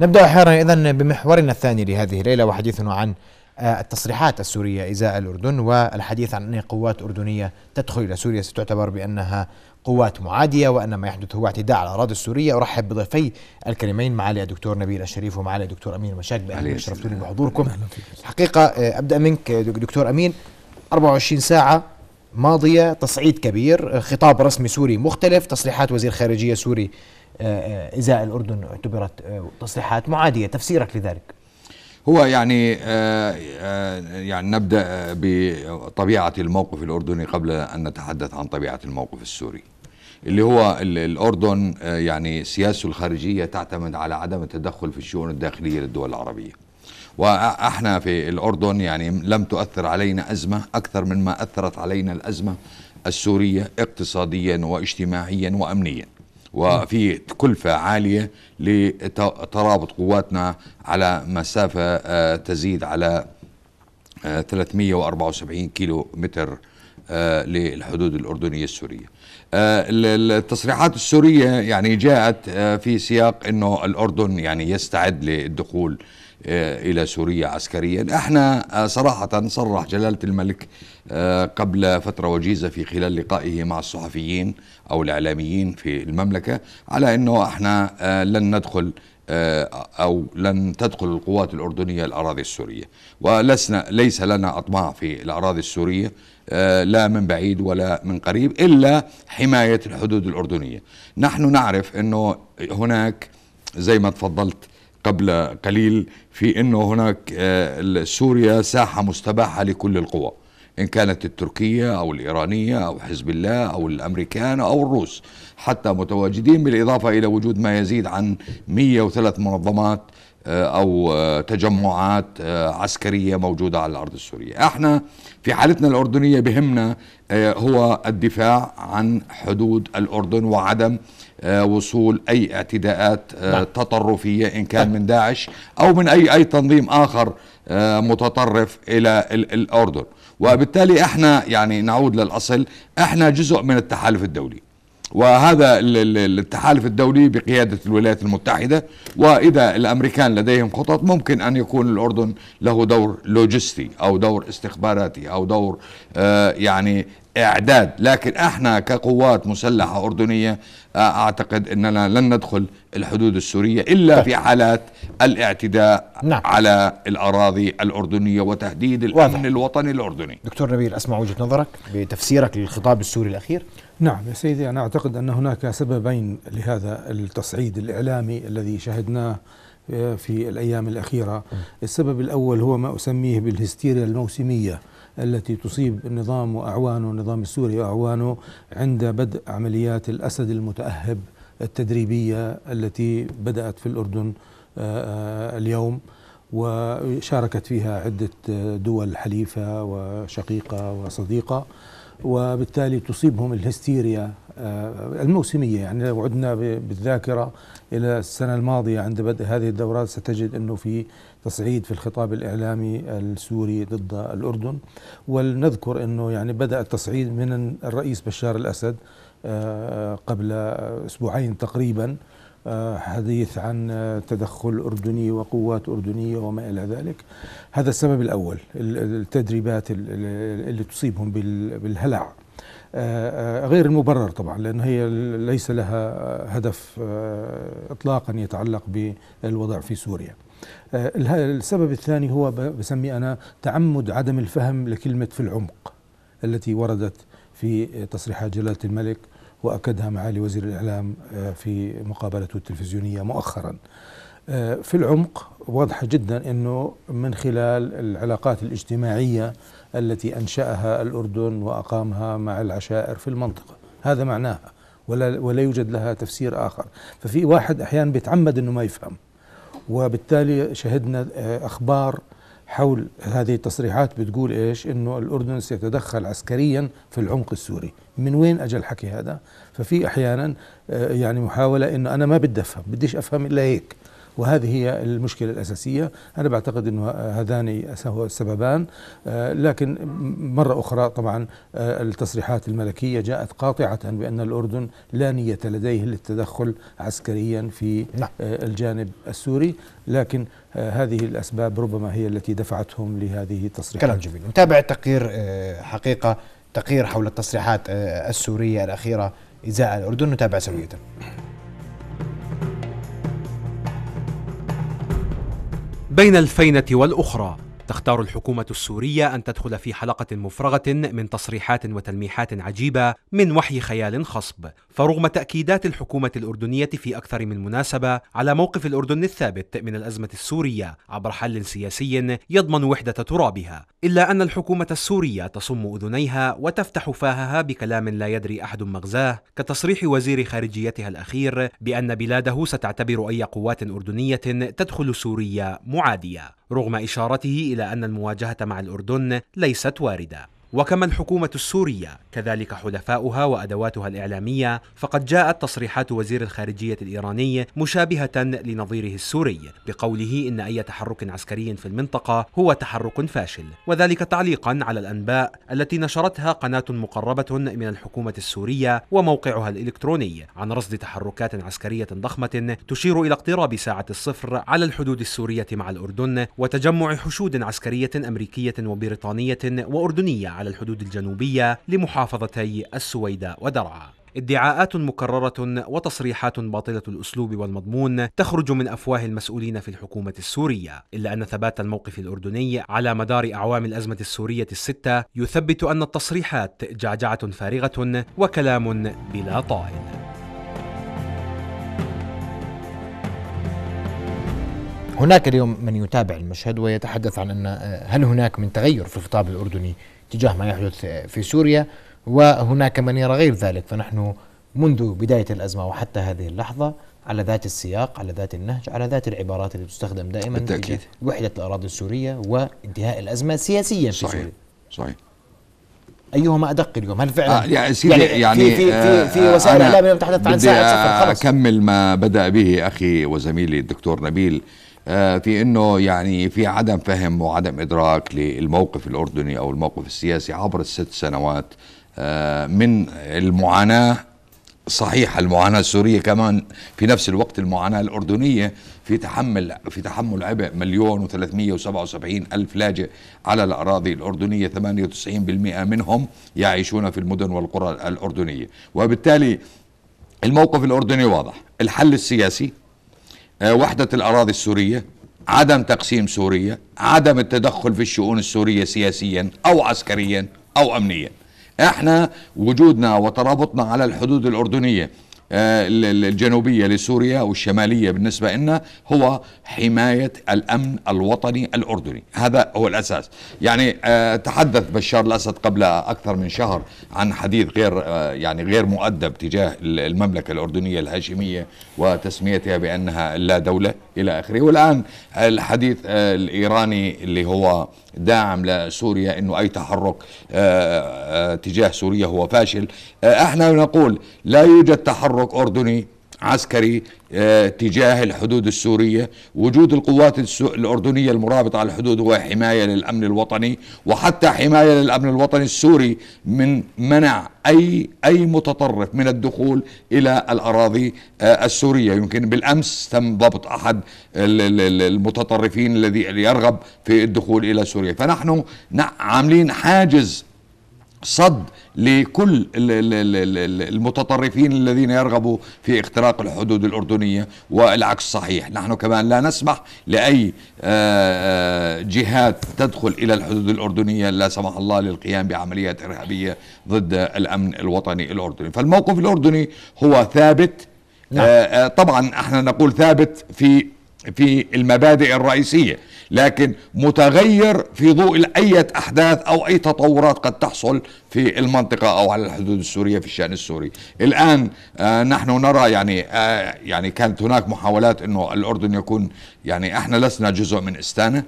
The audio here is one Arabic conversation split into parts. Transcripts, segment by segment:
نبدأ احيانا إذا بمحورنا الثاني لهذه الليلة وحديثنا عن آه، التصريحات السورية إزاء الأردن والحديث عن أن قوات أردنية تدخل إلى سوريا ستعتبر بأنها قوات معادية وأن ما يحدث هو اعتداء على الأراضي السورية أرحب بضيفي الكريمين معالي الدكتور نبيل الشريف ومعالي الدكتور أمين المشاك بأهلا شرفتوني بحضوركم حقيقه آه، أبدأ منك آه، دكتور أمين 24 ساعة ماضية تصعيد كبير خطاب رسمي سوري مختلف تصريحات وزير خارجية سوري آه، آه، إزاء الأردن اعتبرت آه، تصريحات معادية تفسيرك لذلك هو يعني يعني نبدا بطبيعه الموقف الاردني قبل ان نتحدث عن طبيعه الموقف السوري اللي هو الاردن يعني سياسته الخارجيه تعتمد على عدم التدخل في الشؤون الداخليه للدول العربيه واحنا في الاردن يعني لم تؤثر علينا ازمه اكثر مما اثرت علينا الازمه السوريه اقتصاديا واجتماعيا وامنيا وفي كلفة عالية لترابط قواتنا على مسافة آه، تزيد على 374 آه، كيلو متر آه، للحدود الأردنية السورية التصريحات السورية يعني جاءت في سياق أنه الأردن يعني يستعد للدخول آه، إلى سوريا عسكريا احنا آه، صراحة صرح جلالة الملك آه، قبل فترة وجيزة في خلال لقائه مع الصحفيين أو الإعلاميين في المملكة على أنه احنا لن ندخل أو لن تدخل القوات الأردنية الأراضي السورية ولسنا ليس لنا أطماع في الأراضي السورية لا من بعيد ولا من قريب إلا حماية الحدود الأردنية نحن نعرف أنه هناك زي ما تفضلت قبل قليل في أنه هناك آه، سوريا ساحة مستباحة لكل القوى إن كانت التركية أو الإيرانية أو حزب الله أو الأمريكان أو الروس حتى متواجدين بالإضافة إلى وجود ما يزيد عن 103 منظمات آه، أو آه، تجمعات آه، عسكرية موجودة على الأرض السورية احنا في حالتنا الأردنية بهمنا هو الدفاع عن حدود الأردن وعدم وصول أي اعتداءات نعم. تطرفية إن كان نعم. من داعش أو من أي, أي تنظيم آخر متطرف إلى الأردن وبالتالي احنا يعني نعود للأصل احنا جزء من التحالف الدولي وهذا التحالف الدولي بقيادة الولايات المتحدة وإذا الأمريكان لديهم خطط ممكن أن يكون الأردن له دور لوجستي أو دور استخباراتي أو دور آه، يعني إعداد لكن احنا كقوات مسلحة أردنية آه، أعتقد أننا لن ندخل الحدود السورية إلا طيب. في حالات الاعتداء نعم. على الأراضي الأردنية وتهديد الأمن واضح. الوطني الأردني دكتور نبيل أسمع وجهة نظرك بتفسيرك للخطاب السوري الأخير نعم يا سيدي أنا أعتقد أن هناك سببين لهذا التصعيد الإعلامي الذي شهدناه آه، في الأيام الأخيرة السبب الأول هو ما أسميه بالهستيريا الموسمية التي تصيب النظام وأعوانه النظام السوري وأعوانه عند بدء عمليات الأسد المتأهب التدريبية التي بدأت في الأردن آه، آه، اليوم وشاركت فيها عدة دول حليفة وشقيقة وصديقة وبالتالي تصيبهم الهستيريا آه، الموسمية يعني لو عدنا بالذاكرة إلى السنة الماضية عند بدء هذه الدورات ستجد أنه في تصعيد في الخطاب الإعلامي السوري ضد الأردن ولنذكر أنه يعني بدأ التصعيد من الرئيس بشار الأسد آه، قبل أسبوعين تقريباً آه، حديث عن آه، تدخل أردني وقوات أردنية وما إلى ذلك هذا السبب الأول التدريبات اللي تصيبهم بالهلع آه، غير المبرر طبعا لأن هي ليس لها هدف إطلاقا يتعلق بالوضع في سوريا السبب الثاني هو بسمي أنا تعمد عدم الفهم لكلمة في العمق التي وردت في تصريحات جلالة الملك وأكدها معالي وزير الإعلام آه، في مقابلته التلفزيونية مؤخرا آه، في العمق واضحة جدا أنه من خلال العلاقات الاجتماعية التي أنشأها الأردن وأقامها مع العشائر في المنطقة هذا معناها ولا, ولا يوجد لها تفسير آخر ففي واحد أحيانا بيتعمد أنه ما يفهم وبالتالي شهدنا آه، أخبار حول هذه التصريحات بتقول ايش؟ انه الاردن سيتدخل عسكريا في العمق السوري، من وين اجى الحكي هذا؟ ففي احيانا آه، يعني محاوله انه انا ما بدي افهم، بديش افهم الا هيك، وهذه هي المشكلة الأساسية أنا بعتقد أنه هذان السببان آه، لكن مرة أخرى طبعا آه، التصريحات الملكية جاءت قاطعة بأن الأردن لا نية لديه للتدخل عسكريا في نعم. آه، الجانب السوري لكن هذه الأسباب ربما هي التي دفعتهم لهذه التصريحات كلام جميل نتابع التقرير حقيقة تقرير حول التصريحات السورية الأخيرة إزاء الأردن نتابع سوية بين الفينة والأخرى تختار الحكومة السورية أن تدخل في حلقة مفرغة من تصريحات وتلميحات عجيبة من وحي خيال خصب، فرغم تأكيدات الحكومة الأردنية في أكثر من مناسبة على موقف الأردن الثابت من الأزمة السورية عبر حل سياسي يضمن وحدة ترابها، إلا أن الحكومة السورية تصم أذنيها وتفتح فاهها بكلام لا يدري أحد مغزاه، كتصريح وزير خارجيتها الأخير بأن بلاده ستعتبر أي قوات أردنية تدخل سوريا معادية. رغم إشارته إلى أن المواجهة مع الأردن ليست واردة وكما الحكومة السورية كذلك حلفاؤها وأدواتها الإعلامية فقد جاءت تصريحات وزير الخارجية الإيراني مشابهة لنظيره السوري بقوله إن أي تحرك عسكري في المنطقة هو تحرك فاشل وذلك تعليقا على الأنباء التي نشرتها قناة مقربة من الحكومة السورية وموقعها الإلكتروني عن رصد تحركات عسكرية ضخمة تشير إلى اقتراب ساعة الصفر على الحدود السورية مع الأردن وتجمع حشود عسكرية أمريكية وبريطانية وأردنية على الحدود الجنوبية لمحافظتي السويداء ودرعا ادعاءات مكررة وتصريحات باطلة الأسلوب والمضمون تخرج من أفواه المسؤولين في الحكومة السورية إلا أن ثبات الموقف الأردني على مدار أعوام الأزمة السورية الستة يثبت أن التصريحات جعجعة فارغة وكلام بلا طائل هناك اليوم من يتابع المشهد ويتحدث عن أن آه، هل هناك من تغير في الخطاب الأردني تجاه ما يحدث في سوريا وهناك من يرى غير ذلك فنحن منذ بداية الأزمة وحتى هذه اللحظة على ذات السياق على ذات النهج على ذات العبارات اللي تستخدم دائما بالتأكيد وحدة الأراضي السورية وانتهاء الأزمة سياسيا في صحيح. سوريا صحيح ايهما ادق اليوم هل فعلا آه يعني, يعني, يعني في في في, في آه، وسائل اعلام تحدث عن ساعه صفر خلص اكمل ما بدا به اخي وزميلي الدكتور نبيل آه، في انه يعني في عدم فهم وعدم ادراك للموقف الاردني او الموقف السياسي عبر الست سنوات آه، من المعاناه صحيح المعاناه السوريه كمان في نفس الوقت المعاناه الاردنيه في تحمل في تحمل عبء مليون و377 الف لاجئ على الاراضي الاردنيه 98% منهم يعيشون في المدن والقرى الاردنيه وبالتالي الموقف الاردني واضح الحل السياسي آه، وحدة الأراضي السورية عدم تقسيم سوريا عدم التدخل في الشؤون السورية سياسيا أو عسكريا أو أمنيا احنا وجودنا وترابطنا على الحدود الأردنية آه، الجنوبية لسوريا والشمالية بالنسبة لنا هو حماية الأمن الوطني الأردني هذا هو الأساس يعني آه، تحدث بشار الأسد قبل أكثر من شهر عن حديث غير آه، يعني غير مؤدب تجاه المملكة الأردنية الهاشمية وتسميتها بأنها لا دولة إلى آخره والآن الحديث آه، الإيراني اللي هو داعم لسوريا انه اي تحرك آه آه تجاه سوريا هو فاشل احنا نقول لا يوجد تحرك اردني عسكري آه، تجاه الحدود السورية وجود القوات الأردنية المرابطة على الحدود هو حماية للأمن الوطني وحتى حماية للأمن الوطني السوري من منع أي أي متطرف من الدخول إلى الأراضي آه، السورية يمكن بالأمس تم ضبط أحد المتطرفين الذي يرغب في الدخول إلى سوريا فنحن عاملين حاجز صد لكل المتطرفين الذين يرغبوا في اختراق الحدود الأردنية والعكس صحيح نحن كمان لا نسمح لأي آه، آه، جهات تدخل إلى الحدود الأردنية لا سمح الله للقيام بعمليات إرهابية ضد الأمن الوطني الأردني فالموقف الأردني هو ثابت نعم. آه، طبعا احنا نقول ثابت في في المبادئ الرئيسية لكن متغير في ضوء أي أحداث أو أي تطورات قد تحصل في المنطقة أو على الحدود السورية في الشأن السوري الآن آه نحن نرى يعني آه يعني كانت هناك محاولات أنه الأردن يكون يعني احنا لسنا جزء من استانه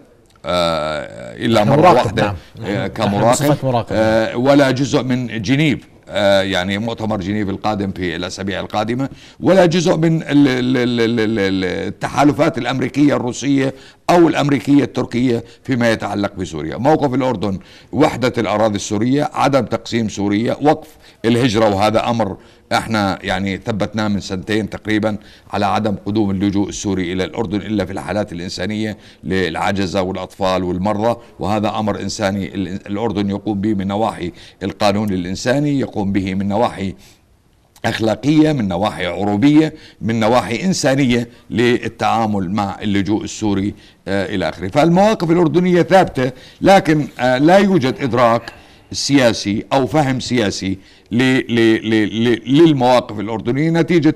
آه، الا مره واحده نعم. آه، كمراقب, كمراقب. آه، ولا جزء من جنيف آه، يعني مؤتمر جنيف القادم في الأسابيع القادمة ولا جزء من التحالفات الأمريكية الروسية أو الأمريكية التركية فيما يتعلق بسوريا موقف الأردن وحدة الأراضي السورية عدم تقسيم سوريا وقف الهجرة وهذا أمر احنا يعني ثبتناه من سنتين تقريبا على عدم قدوم اللجوء السوري الى الاردن الا في الحالات الانسانيه للعجزه والاطفال والمرضى وهذا امر انساني الاردن يقوم به من نواحي القانون الانساني يقوم به من نواحي اخلاقيه من نواحي عروبيه من نواحي انسانيه للتعامل مع اللجوء السوري آه، الى اخره فالمواقف الاردنيه ثابته لكن آه، لا يوجد ادراك سياسي او فهم سياسي للمواقف الأردنية نتيجة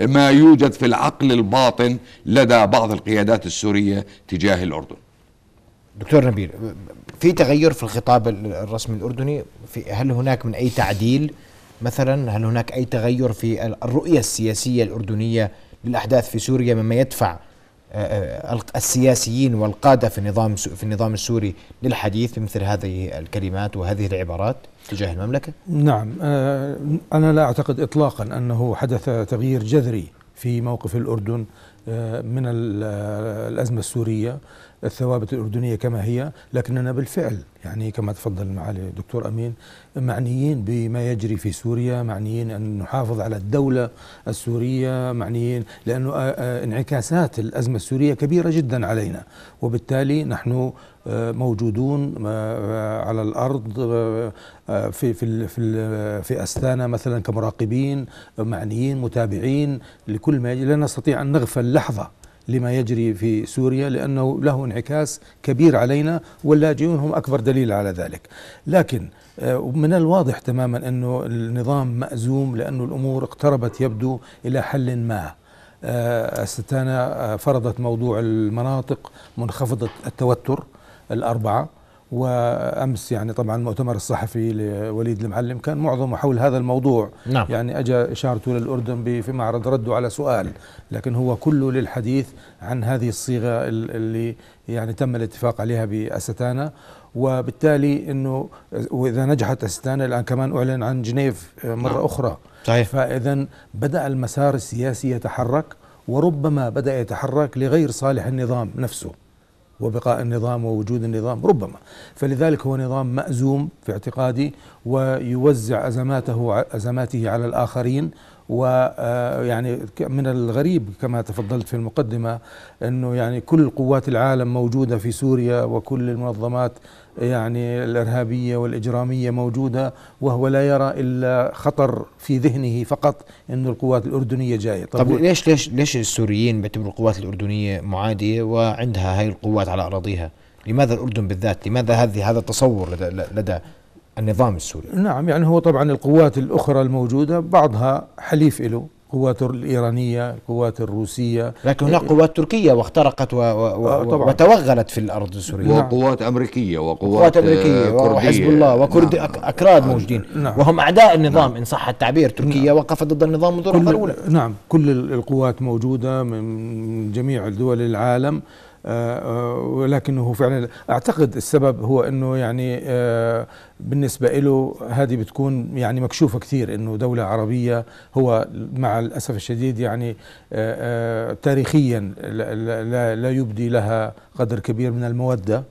ما يوجد في العقل الباطن لدى بعض القيادات السورية تجاه الأردن دكتور نبيل في تغير في الخطاب الرسمي الأردني في هل هناك من أي تعديل مثلا هل هناك أي تغير في الرؤية السياسية الأردنية للأحداث في سوريا مما يدفع آه، آه، السياسيين والقادة في النظام في النظام السوري للحديث بمثل هذه الكلمات وهذه العبارات تجاه المملكة؟ نعم آه، أنا لا أعتقد إطلاقا أنه حدث تغيير جذري في موقف الأردن آه، من آه، الأزمة السورية الثوابت الأردنية كما هي لكننا بالفعل يعني كما تفضل معالي الدكتور أمين معنيين بما يجري في سوريا معنيين أن نحافظ على الدولة السورية معنيين لأن انعكاسات الأزمة السورية كبيرة جدا علينا وبالتالي نحن موجودون على الارض في في في في استانا مثلا كمراقبين معنيين متابعين لكل ما يجري لا نستطيع ان نغفل لحظه لما يجري في سوريا لانه له انعكاس كبير علينا واللاجئون هم اكبر دليل على ذلك لكن من الواضح تماما انه النظام مأزوم لانه الامور اقتربت يبدو الى حل ما استانا فرضت موضوع المناطق منخفضه التوتر الأربعة وامس يعني طبعا المؤتمر الصحفي لوليد المعلم كان معظمه حول هذا الموضوع نعم. يعني اجى اشارته للاردن في معرض رده على سؤال لكن هو كله للحديث عن هذه الصيغه اللي يعني تم الاتفاق عليها باستانا وبالتالي انه واذا نجحت استانا الان كمان اعلن عن جنيف مره نعم. اخرى صحيح فاذا بدا المسار السياسي يتحرك وربما بدا يتحرك لغير صالح النظام نفسه وبقاء النظام ووجود النظام ربما فلذلك هو نظام مأزوم في اعتقادي ويوزع أزماته أزماته على الآخرين ويعني آه، من الغريب كما تفضلت في المقدمة أنه يعني كل قوات العالم موجودة في سوريا وكل المنظمات يعني الإرهابية والإجرامية موجودة وهو لا يرى إلا خطر في ذهنه فقط أن القوات الأردنية جاية طب, طب ليش, ليش, ليش السوريين بيعتبروا القوات الأردنية معادية وعندها هاي القوات على أراضيها لماذا الأردن بالذات لماذا هذه هذا التصور لدى, لدى النظام السوري نعم يعني هو طبعا القوات الأخرى الموجودة بعضها حليف له القوات الإيرانية القوات الروسية لكن هناك قوات تركية واخترقت و و آه، طبعا وتوغلت في الأرض السورية نعم. وقوات أمريكية وقوات, وقوات أمريكية آه، وحزب الله وكرد نعم أكراد نعم موجودين نعم وهم أعداء النظام نعم إن صح التعبير تركيا نعم وقفت ضد النظام منذ الأولى نعم كل القوات موجودة من جميع دول العالم آه، آه، ولكنه فعلا اعتقد السبب هو انه يعني آه، بالنسبه له هذه بتكون يعني مكشوفه كثير انه دوله عربيه هو مع الاسف الشديد يعني تاريخيا لا يبدي لها قدر كبير من الموده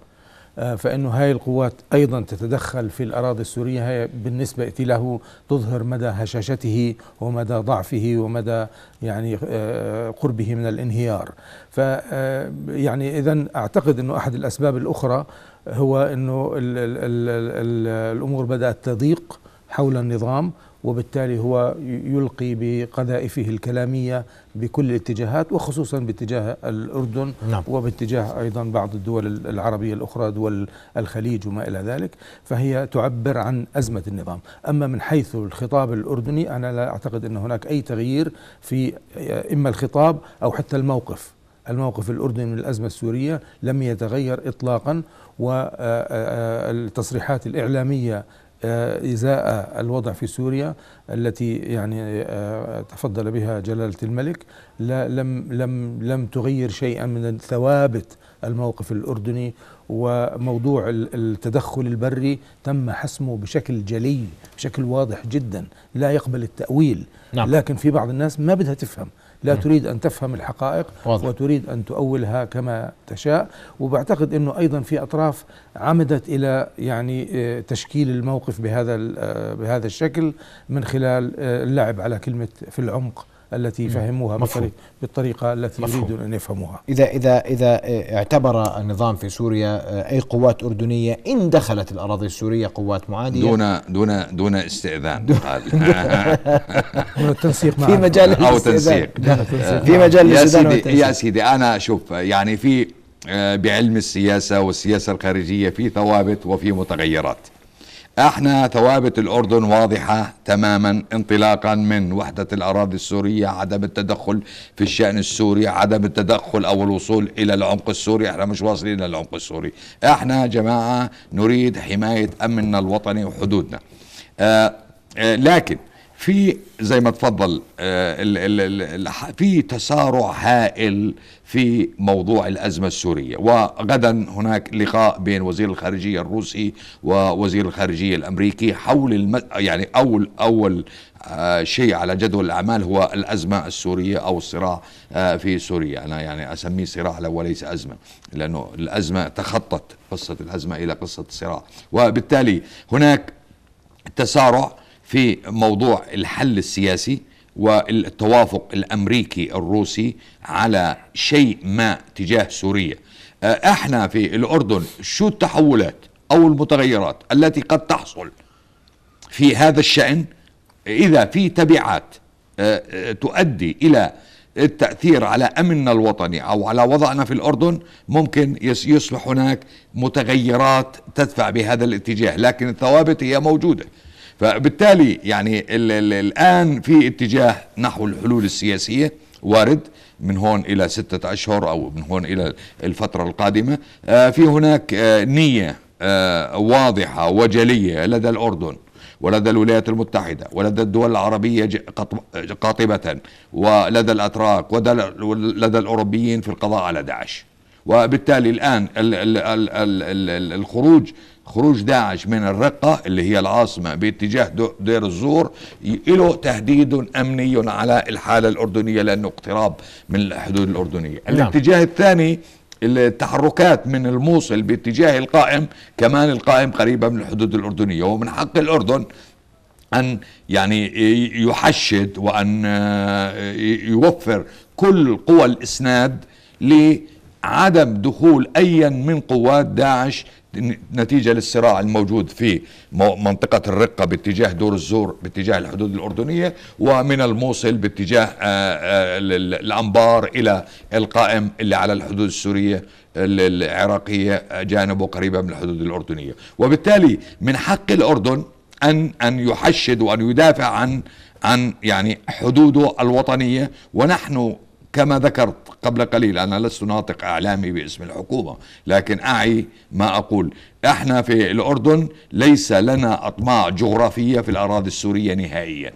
آه، فانه هاي القوات ايضا تتدخل في الاراضي السوريه هي بالنسبه له تظهر مدى هشاشته ومدى ضعفه ومدى يعني آه، قربه من الانهيار ف آه، يعني اذا اعتقد انه احد الاسباب الاخرى هو انه الـ الـ الـ الامور بدات تضيق حول النظام وبالتالي هو يلقي بقذائفه الكلامية بكل الاتجاهات وخصوصا باتجاه الأردن نعم. وباتجاه أيضا بعض الدول العربية الأخرى دول الخليج وما إلى ذلك فهي تعبر عن أزمة النظام أما من حيث الخطاب الأردني أنا لا أعتقد أن هناك أي تغيير في آه، إما الخطاب أو حتى الموقف الموقف الأردني من الأزمة السورية لم يتغير إطلاقا والتصريحات آه، آه، الإعلامية آه، إزاء الوضع في سوريا التي يعني آه، تفضل بها جلالة الملك لم لم لم تغير شيئا من ثوابت الموقف الأردني وموضوع التدخل البري تم حسمه بشكل جلي بشكل واضح جدا لا يقبل التأويل نعم. لكن في بعض الناس ما بدها تفهم لا تريد أن تفهم الحقائق واضح. وتريد أن تؤولها كما تشاء وبعتقد أنه أيضا في أطراف عمدت إلى يعني آه، تشكيل الموقف بهذا آه، بهذا الشكل من خلال آه، اللعب على كلمة في العمق التي فهموها مفهوم. بالطريقه التي يريدون ان يفهموها. اذا اذا اذا آه، اعتبر النظام في سوريا آه، اي قوات اردنيه ان دخلت الاراضي السوريه قوات معاديه دون دون دون استئذان دون التنسيق في مجال او تنسيق آه، في مجال يا سيدي يا سيدي انا اشوف يعني في بعلم السياسه والسياسه الخارجيه في ثوابت وفي متغيرات. احنا ثوابت الاردن واضحه تماما انطلاقا من وحده الاراضي السوريه عدم التدخل في الشان السوري عدم التدخل او الوصول الى العمق السوري احنا مش واصلين للعمق السوري احنا جماعه نريد حمايه امننا الوطني وحدودنا آآ آه، آآ آه، لكن في زي ما تفضل آه، في تسارع هائل في موضوع الأزمة السورية وغدا هناك لقاء بين وزير الخارجية الروسي ووزير الخارجية الأمريكي حول الم... يعني أول أول آه، شيء على جدول الأعمال هو الأزمة السورية أو الصراع آه، في سوريا أنا يعني أسميه صراع وليس أزمة لأنه الأزمة تخطت قصة الأزمة إلى قصة الصراع وبالتالي هناك تسارع في موضوع الحل السياسي والتوافق الامريكي الروسي على شيء ما تجاه سوريا آه، احنا في الاردن شو التحولات او المتغيرات التي قد تحصل في هذا الشان اذا في تبعات آه، آه، تؤدي الى التأثير على أمننا الوطني أو على وضعنا في الأردن ممكن يصبح هناك متغيرات تدفع بهذا الاتجاه لكن الثوابت هي موجودة فبالتالي يعني الـ الـ الآن في اتجاه نحو الحلول السياسية وارد من هون إلى ستة أشهر أو من هون إلى الفترة القادمة آه، في هناك آه، نية آه، واضحة وجلية لدى الأردن ولدى الولايات المتحدة ولدى الدول العربية قاطبة ولدى الأتراك ولدى الأوروبيين في القضاء على داعش وبالتالي الآن الخروج خروج داعش من الرقة اللي هي العاصمة باتجاه دير الزور له تهديد أمني على الحالة الأردنية لأنه اقتراب من الحدود الأردنية نعم. الاتجاه الثاني التحركات من الموصل باتجاه القائم كمان القائم قريبة من الحدود الأردنية ومن حق الأردن أن يعني يحشد وأن آه، يوفر كل قوى الإسناد لعدم دخول أيا من قوات داعش نتيجة للصراع الموجود في منطقة الرقة باتجاه دور الزور باتجاه الحدود الأردنية ومن الموصل باتجاه الأنبار آه، آه، إلى القائم اللي على الحدود السورية العراقية آه، جانبه قريبة من الحدود الأردنية وبالتالي من حق الأردن أن أن يحشد وأن يدافع عن عن يعني حدوده الوطنية ونحن كما ذكرت قبل قليل أنا لست ناطق إعلامي باسم الحكومة لكن أعي ما أقول احنا في الأردن ليس لنا أطماع جغرافية في الأراضي السورية نهائيا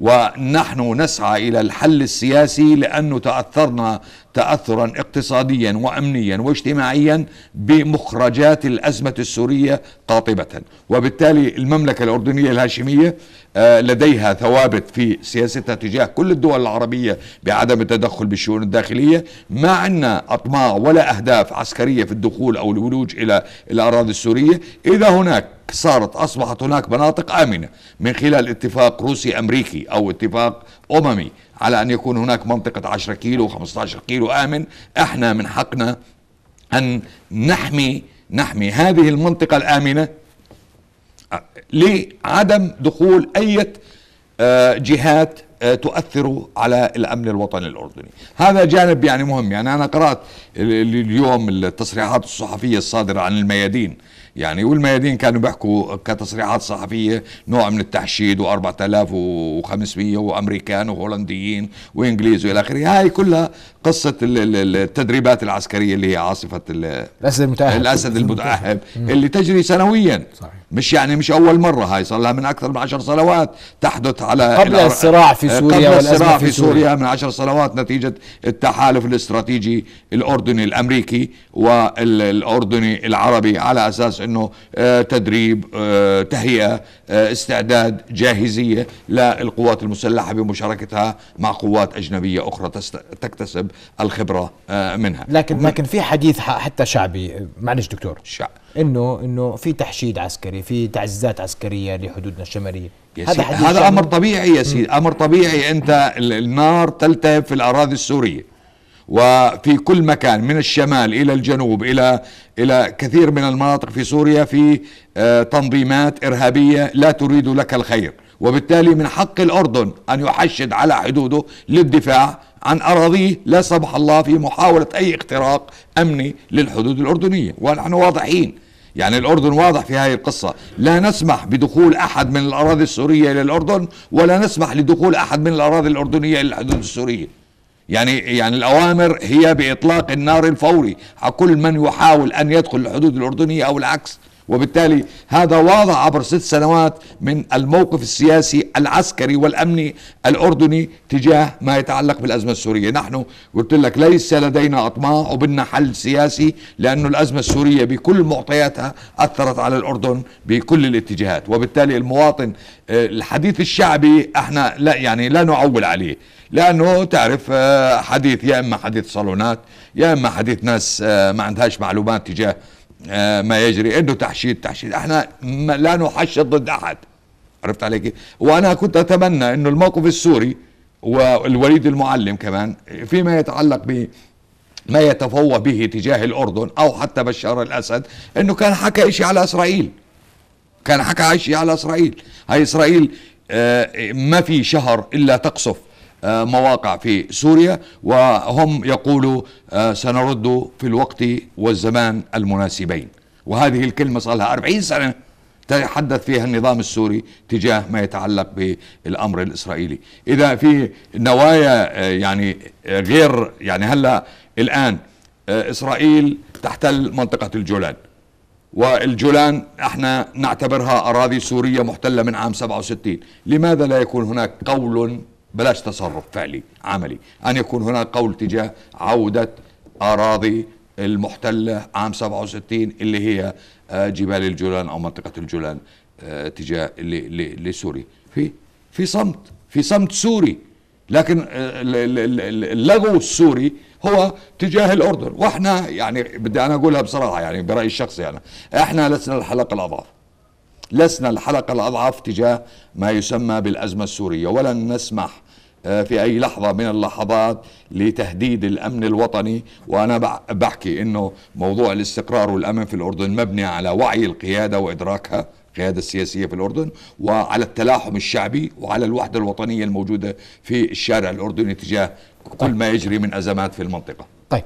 ونحن نسعى إلى الحل السياسي لأنه تأثرنا تأثرا اقتصاديا وأمنيا واجتماعيا بمخرجات الأزمة السورية قاطبة وبالتالي المملكة الأردنية الهاشمية آه، لديها ثوابت في سياستها تجاه كل الدول العربية بعدم التدخل بالشؤون الداخلية ما عندنا أطماع ولا أهداف عسكرية في الدخول أو الولوج إلى الأراضي السورية إذا هناك صارت أصبحت هناك مناطق آمنة من خلال اتفاق روسي أمريكي أو اتفاق أممي على أن يكون هناك منطقة 10 كيلو 15 كيلو آمن احنا من حقنا أن نحمي نحمي هذه المنطقة الآمنة لعدم دخول أي آه، جهات آه، تؤثر على الامن الوطني الاردني هذا جانب يعني مهم يعني انا قرات اليوم التصريحات الصحفيه الصادره عن الميادين يعني والميادين كانوا بيحكوا كتصريحات صحفيه نوع من التحشيد و4500 وامريكان وهولنديين وانجليز والى اخره هاي كلها قصه التدريبات العسكريه اللي هي عاصفه الاسد المتاهب الاسد المتاهب اللي تجري سنويا صحيح. مش يعني مش اول مره هاي صار لها من اكثر من عشر سنوات تحدث على قبل الصراع في سوريا قبل الصراع في, في سوريا من عشر سنوات نتيجه التحالف الاستراتيجي الاردني الامريكي والاردني العربي على اساس انه آه، تدريب آه، تهيئه آه، استعداد جاهزيه للقوات المسلحه بمشاركتها مع قوات اجنبيه اخرى تكتسب الخبره منها لكن لكن في حديث حتى شعبي معلش دكتور شعب. انه انه في تحشيد عسكري في تعزيزات عسكريه لحدودنا الشماليه هذا, هذا امر طبيعي يا سيدي امر طبيعي انت النار تلتهب في الاراضي السوريه وفي كل مكان من الشمال الى الجنوب الى الى كثير من المناطق في سوريا في آه، تنظيمات ارهابيه لا تريد لك الخير وبالتالي من حق الاردن ان يحشد على حدوده للدفاع عن اراضيه لا سمح الله في محاوله اي اختراق امني للحدود الاردنيه ونحن واضحين يعني الأردن واضح في هذه القصة لا نسمح بدخول أحد من الأراضي السورية إلى الأردن ولا نسمح لدخول أحد من الأراضي الأردنية إلى الحدود السورية يعني يعني الأوامر هي بإطلاق النار الفوري على كل من يحاول أن يدخل الحدود الأردنية أو العكس وبالتالي هذا واضح عبر ست سنوات من الموقف السياسي العسكري والأمني الأردني تجاه ما يتعلق بالأزمة السورية نحن قلت لك ليس لدينا أطماع وبدنا حل سياسي لانه الأزمة السورية بكل معطياتها أثرت على الأردن بكل الاتجاهات وبالتالي المواطن آه، الحديث الشعبي احنا لا يعني لا نعول عليه لانه تعرف آه، حديث يا اما حديث صالونات يا اما حديث ناس آه، ما عندهاش معلومات تجاه آه، ما يجري انه تحشيد تحشيد احنا لا نحشد ضد احد عرفت علي كيف؟ وانا كنت اتمنى انه الموقف السوري والوليد المعلم كمان فيما يتعلق ب ما يتفوه به تجاه الأردن أو حتى بشار الأسد أنه كان حكى شيء على إسرائيل كان حكى شيء على إسرائيل هاي إسرائيل آه ما في شهر إلا تقصف آه، مواقع في سوريا وهم يقولوا آه، سنرد في الوقت والزمان المناسبين وهذه الكلمة صار لها 40 سنة تحدث فيها النظام السوري تجاه ما يتعلق بالامر الاسرائيلي، اذا في نوايا آه، يعني غير يعني هلا الان اسرائيل تحتل منطقه الجولان والجولان احنا نعتبرها اراضي سوريه محتله من عام 67 لماذا لا يكون هناك قول بلاش تصرف فعلي عملي أن يكون هناك قول تجاه عودة أراضي المحتلة عام 67 اللي هي آه، جبال الجولان أو منطقة الجولان آه، تجاه لسوريا في في صمت في صمت سوري لكن آه، اللغو السوري هو تجاه الاردن واحنا يعني بدي انا اقولها بصراحه يعني برايي الشخصي انا احنا لسنا الحلقه الاضعف لسنا الحلقة الأضعف تجاه ما يسمى بالأزمة السورية ولن نسمح آه، في أي لحظة من اللحظات لتهديد الأمن الوطني وأنا بحكي أنه موضوع الاستقرار والأمن في الأردن مبني على وعي القيادة وإدراكها القيادة السياسية في الأردن وعلى التلاحم الشعبي وعلى الوحدة الوطنية الموجودة في الشارع الأردني تجاه كل ما يجري من أزمات في المنطقة طيب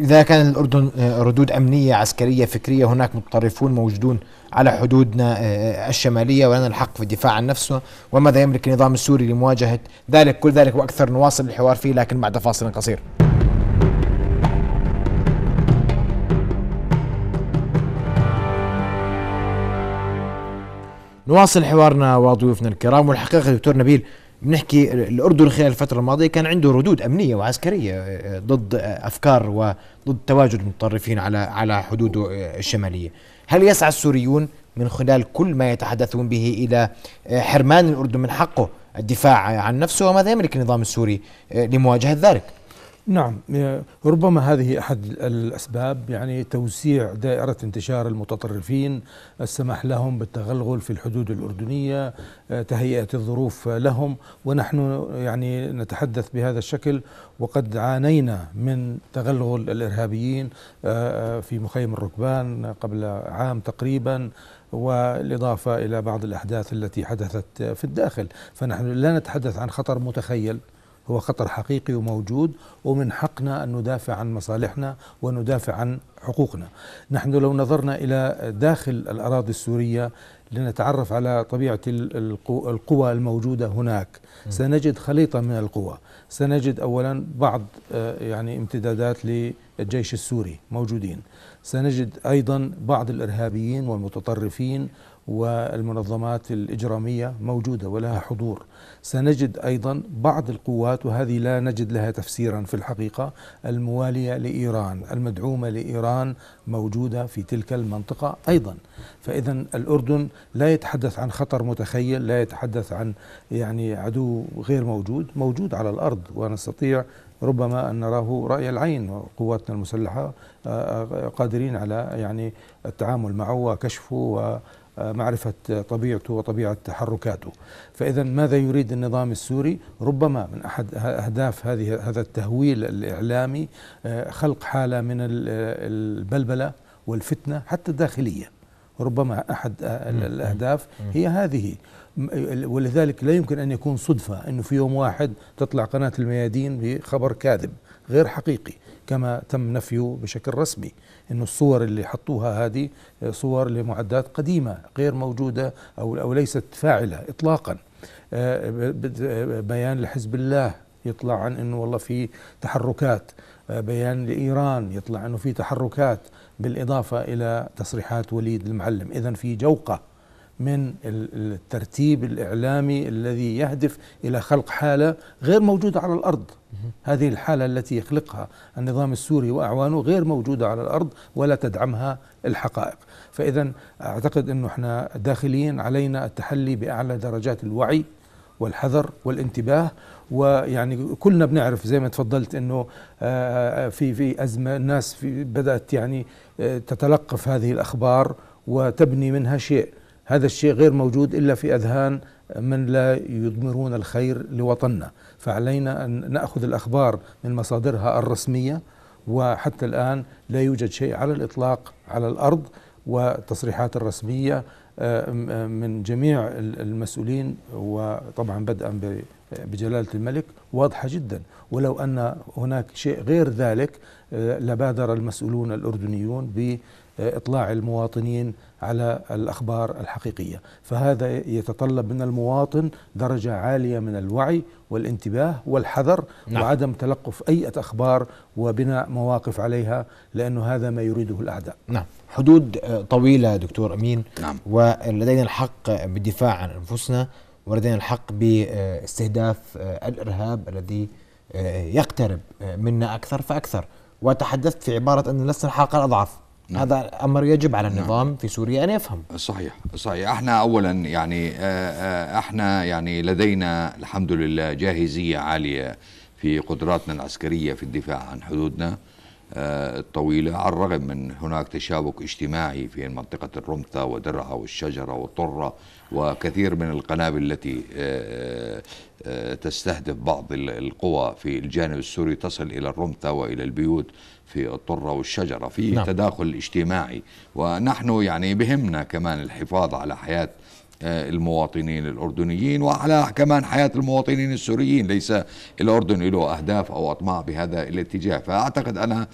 إذا كان الأردن آه، ردود أمنية عسكرية فكرية هناك متطرفون موجودون على حدودنا آه، آه، الشمالية ولنا الحق في الدفاع عن نفسنا وماذا يملك النظام السوري لمواجهة ذلك كل ذلك وأكثر نواصل الحوار فيه لكن بعد فاصل قصير نواصل حوارنا وضيوفنا الكرام والحقيقة دكتور نبيل بنحكي الاردن خلال الفتره الماضيه كان عنده ردود امنيه وعسكريه آه، آه، ضد افكار وضد تواجد متطرفين على على حدوده آه، الشماليه هل يسعى السوريون من خلال كل ما يتحدثون به الى حرمان الاردن من حقه الدفاع عن نفسه وماذا يملك النظام السوري لمواجهه ذلك نعم ربما هذه أحد الأسباب يعني توسيع دائرة انتشار المتطرفين السماح لهم بالتغلغل في الحدود الأردنية آه، تهيئة الظروف لهم ونحن يعني نتحدث بهذا الشكل وقد عانينا من تغلغل الإرهابيين آه، آه، في مخيم الركبان قبل عام تقريبا والإضافة إلى بعض الأحداث التي حدثت في الداخل فنحن لا نتحدث عن خطر متخيل هو خطر حقيقي وموجود ومن حقنا أن ندافع عن مصالحنا وندافع عن حقوقنا نحن لو نظرنا إلى داخل الأراضي السورية لنتعرف على طبيعة القوى الموجودة هناك سنجد خليطة من القوى سنجد أولا بعض آه، يعني امتدادات للجيش السوري موجودين سنجد أيضا بعض الإرهابيين والمتطرفين والمنظمات الإجرامية موجودة ولها حضور سنجد أيضا بعض القوات وهذه لا نجد لها تفسيرا في الحقيقة الموالية لإيران المدعومة لإيران موجودة في تلك المنطقة أيضا فإذا الأردن لا يتحدث عن خطر متخيل لا يتحدث عن يعني عدو غير موجود موجود على الأرض ونستطيع ربما أن نراه رأي العين وقواتنا المسلحة آه، آه، قادرين على يعني التعامل معه وكشفه و معرفة طبيعته وطبيعة تحركاته فإذا ماذا يريد النظام السوري ربما من أحد أهداف هذه هذا التهويل الإعلامي آه، خلق حالة من البلبلة والفتنة حتى الداخلية ربما أحد آه، الأهداف هي هذه ولذلك لا يمكن أن يكون صدفة أنه في يوم واحد تطلع قناة الميادين بخبر كاذب غير حقيقي كما تم نفيه بشكل رسمي انه الصور اللي حطوها هذه آه، صور لمعدات قديمه غير موجوده او او ليست فاعله اطلاقا آه، بيان لحزب الله يطلع عن انه والله في تحركات آه، بيان لايران يطلع انه في تحركات بالاضافه الى تصريحات وليد المعلم اذا في جوقه من الترتيب الإعلامي الذي يهدف إلى خلق حالة غير موجودة على الأرض هذه الحالة التي يخلقها النظام السوري وأعوانه غير موجودة على الأرض ولا تدعمها الحقائق فإذا أعتقد أنه احنا داخلين علينا التحلي بأعلى درجات الوعي والحذر والانتباه ويعني كلنا بنعرف زي ما تفضلت انه آه، آه، في في ازمه الناس في بدات يعني آه، تتلقف هذه الاخبار وتبني منها شيء هذا الشيء غير موجود إلا في أذهان من لا يضمرون الخير لوطننا فعلينا أن نأخذ الأخبار من مصادرها الرسمية وحتى الآن لا يوجد شيء على الإطلاق على الأرض والتصريحات الرسمية آه، آه، من جميع المسؤولين وطبعا بدءا بجلالة الملك واضحة جدا ولو أن هناك شيء غير ذلك آه، لبادر المسؤولون الأردنيون اطلاع المواطنين على الاخبار الحقيقيه، فهذا يتطلب من المواطن درجه عاليه من الوعي والانتباه والحذر نعم. وعدم تلقف اي اخبار وبناء مواقف عليها لانه هذا ما يريده الاعداء. نعم، حدود طويله دكتور امين نعم. ولدينا الحق بالدفاع عن انفسنا ولدينا الحق باستهداف الارهاب الذي يقترب منا اكثر فاكثر، وتحدثت في عباره ان لسنا الحلقه الاضعف. نعم. هذا امر يجب على نعم. النظام نعم. في سوريا ان يفهم صحيح صحيح احنا اولا يعني آه، آه، احنا يعني لدينا الحمد لله جاهزيه عاليه في قدراتنا العسكريه في الدفاع عن حدودنا آه، الطويلة على الرغم من هناك تشابك اجتماعي في منطقة الرمثة ودرعا والشجرة والطرة وكثير من القنابل التي آه، آه، تستهدف بعض القوى في الجانب السوري تصل إلى الرمثة وإلى البيوت في الطرة والشجرة في نعم. تداخل اجتماعي ونحن يعني بهمنا كمان الحفاظ على حياة آه، المواطنين الأردنيين وعلى كمان حياة المواطنين السوريين ليس الأردن له أهداف أو أطماع بهذا الاتجاه فأعتقد أنا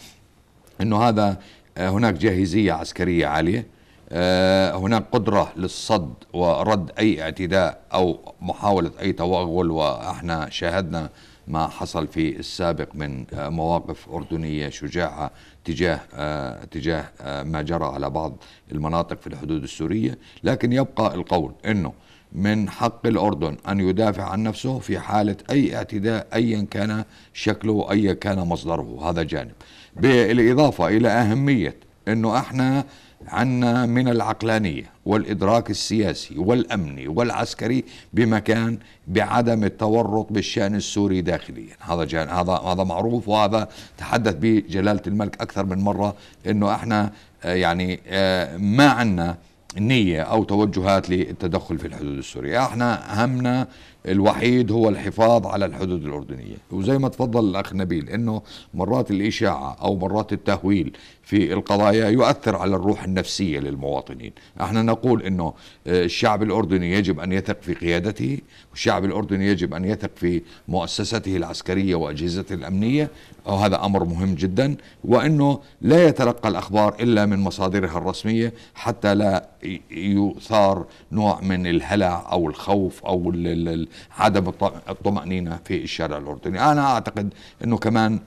أنه هذا آه، هناك جاهزية عسكرية عالية آه، هناك قدرة للصد ورد أي اعتداء أو محاولة أي توغل وإحنا شاهدنا ما حصل في السابق من مواقف أردنية شجاعة تجاه آه، تجاه آه، ما جرى على بعض المناطق في الحدود السوريه لكن يبقى القول انه من حق الأردن أن يدافع عن نفسه في حالة أي اعتداء أيا كان شكله أيا كان مصدره هذا جانب بالإضافة إلى أهمية أنه احنا عنا من العقلانية والإدراك السياسي والأمني والعسكري بمكان بعدم التورط بالشأن السوري داخليا هذا هذا هذا معروف وهذا تحدث به جلالة الملك أكثر من مرة إنه إحنا آه، يعني آه، ما عنا نية أو توجهات للتدخل في الحدود السورية احنا همنا الوحيد هو الحفاظ على الحدود الأردنية وزي ما تفضل الأخ نبيل أنه مرات الإشاعة أو مرات التهويل في القضايا يؤثر على الروح النفسية للمواطنين احنا نقول أنه آه، الشعب الأردني يجب أن يثق في قيادته والشعب الأردني يجب أن يثق في مؤسسته العسكرية وأجهزته الأمنية وهذا أمر مهم جدا وأنه لا يتلقى الأخبار إلا من مصادرها الرسمية حتى لا يثار نوع من الهلع أو الخوف أو ال عدم الطمأنينة في الشارع الأردني أنا أعتقد أنه كمان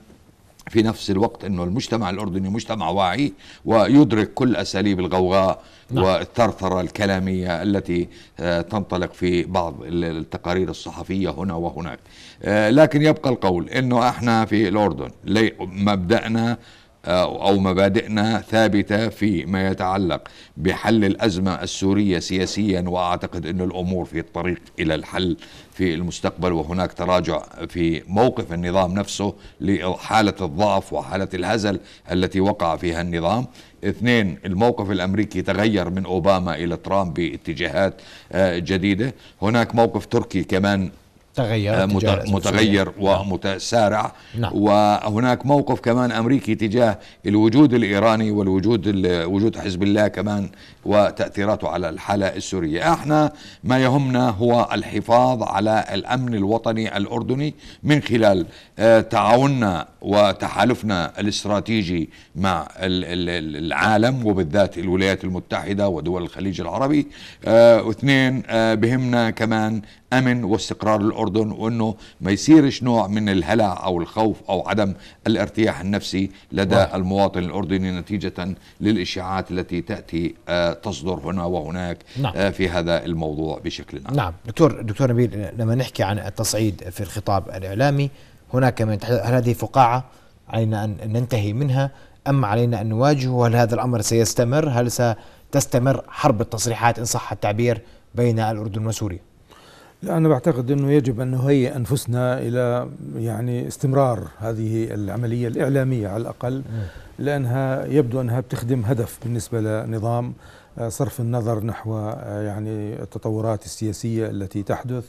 في نفس الوقت انه المجتمع الاردني مجتمع واعي ويدرك كل اساليب الغوغاء نعم. والثرثره الكلاميه التي آه، تنطلق في بعض التقارير الصحفيه هنا وهناك آه، لكن يبقى القول انه احنا في الاردن مبدانا أو مبادئنا ثابتة في ما يتعلق بحل الأزمة السورية سياسيا وأعتقد أن الأمور في الطريق إلى الحل في المستقبل وهناك تراجع في موقف النظام نفسه لحالة الضعف وحالة الهزل التي وقع فيها النظام اثنين الموقف الأمريكي تغير من أوباما إلى ترامب باتجاهات آه، جديدة هناك موقف تركي كمان تغير متغير آه، نعم. ومتسارع نعم. وهناك موقف كمان امريكي تجاه الوجود الايراني والوجود وجود حزب الله كمان وتاثيراته على الحاله السوريه احنا ما يهمنا هو الحفاظ على الامن الوطني الاردني من خلال آه، تعاوننا وتحالفنا الاستراتيجي مع العالم وبالذات الولايات المتحده ودول الخليج العربي آه، اثنين بهمنا كمان امن واستقرار الاردن وانه ما يصيرش نوع من الهلع او الخوف او عدم الارتياح النفسي لدى و... المواطن الاردني نتيجه للاشاعات التي تاتي آه، تصدر هنا وهناك آه، نعم. في هذا الموضوع بشكل عام. نعم دكتور دكتور نبيل لما نحكي عن التصعيد في الخطاب الاعلامي هناك من هل هذه فقاعه علينا ان ننتهي منها ام علينا ان نواجهه هل هذا الامر سيستمر هل ستستمر حرب التصريحات ان صح التعبير بين الاردن وسوريا؟ أنا بعتقد أنه يجب أن نهيئ أنفسنا إلى يعني استمرار هذه العملية الإعلامية على الأقل لأنها يبدو أنها بتخدم هدف بالنسبة لنظام آه، صرف النظر نحو آه، يعني التطورات السياسية التي تحدث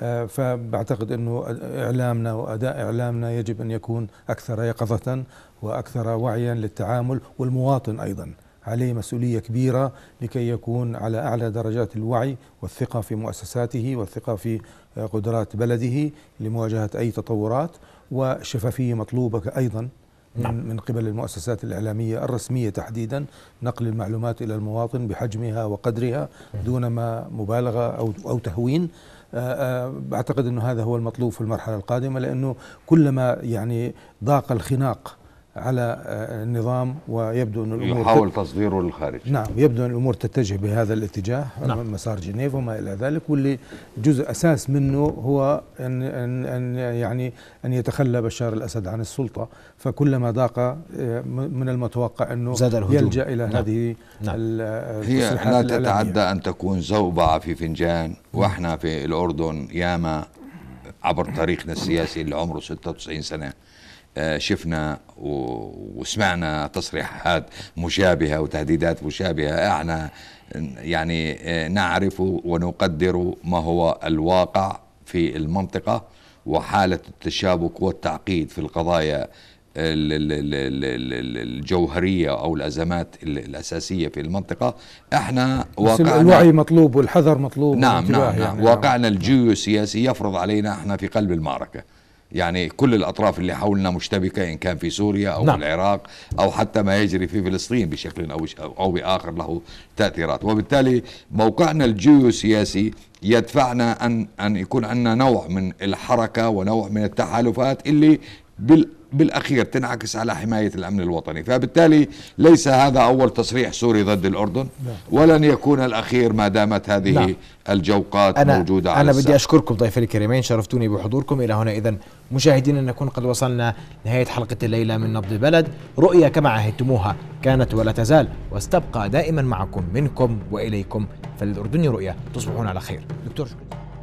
آه، فبعتقد أنه إعلامنا وأداء إعلامنا يجب أن يكون أكثر يقظة وأكثر وعيا للتعامل والمواطن أيضاً عليه مسؤولية كبيرة لكي يكون على أعلى درجات الوعي والثقة في مؤسساته والثقة في آه، قدرات بلده لمواجهة أي تطورات وشفافية مطلوبة أيضا من, نعم. من قبل المؤسسات الإعلامية الرسمية تحديدا نقل المعلومات إلى المواطن بحجمها وقدرها دون ما مبالغة أو, أو تهوين آه، آه، أعتقد أنه هذا هو المطلوب في المرحلة القادمة لأنه كلما يعني ضاق الخناق على آه، النظام ويبدو ان الامور يحاول تصديره للخارج نعم يبدو ان الامور تتجه بهذا الاتجاه نعم. مسار جنيف وما الى ذلك واللي جزء اساس منه هو ان ان ان يعني ان يتخلى بشار الاسد عن السلطه فكلما ضاق آه، من المتوقع انه زاد الهجوم. يلجا الى نعم. هذه نعم. آه، هي لا تتعدى ان تكون زوبعه في فنجان واحنا في الاردن ياما عبر تاريخنا السياسي اللي عمره 96 سنه آه، شفنا وسمعنا تصريحات مشابهة وتهديدات مشابهة احنا يعني آه، نعرف ونقدر ما هو الواقع في المنطقة وحالة التشابك والتعقيد في القضايا الجوهرية أو الأزمات الأساسية في المنطقة احنا واقعنا الوعي مطلوب والحذر مطلوب نعم نعم, نعم يعني واقعنا الجيوسياسي يفرض علينا احنا في قلب المعركة يعني كل الأطراف اللي حولنا مشتبكة إن كان في سوريا أو نعم. العراق أو حتى ما يجري في فلسطين بشكل أو, أو بآخر له تأثيرات وبالتالي موقعنا الجيوسياسي يدفعنا أن, أن يكون عندنا نوع من الحركة ونوع من التحالفات اللي بال بالأخير تنعكس على حماية الأمن الوطني فبالتالي ليس هذا أول تصريح سوري ضد الأردن ولن يكون الأخير ما دامت هذه لا. الجوقات أنا موجودة على أنا بدي أشكركم ضيفي الكريمين شرفتوني بحضوركم إلى هنا إذا مشاهدينا نكون قد وصلنا نهاية حلقة الليلة من نبض بلد رؤيا كما عهدتموها كانت ولا تزال واستبقى دائما معكم منكم وإليكم فالأردن رؤيا تصبحون على خير دكتور شكرا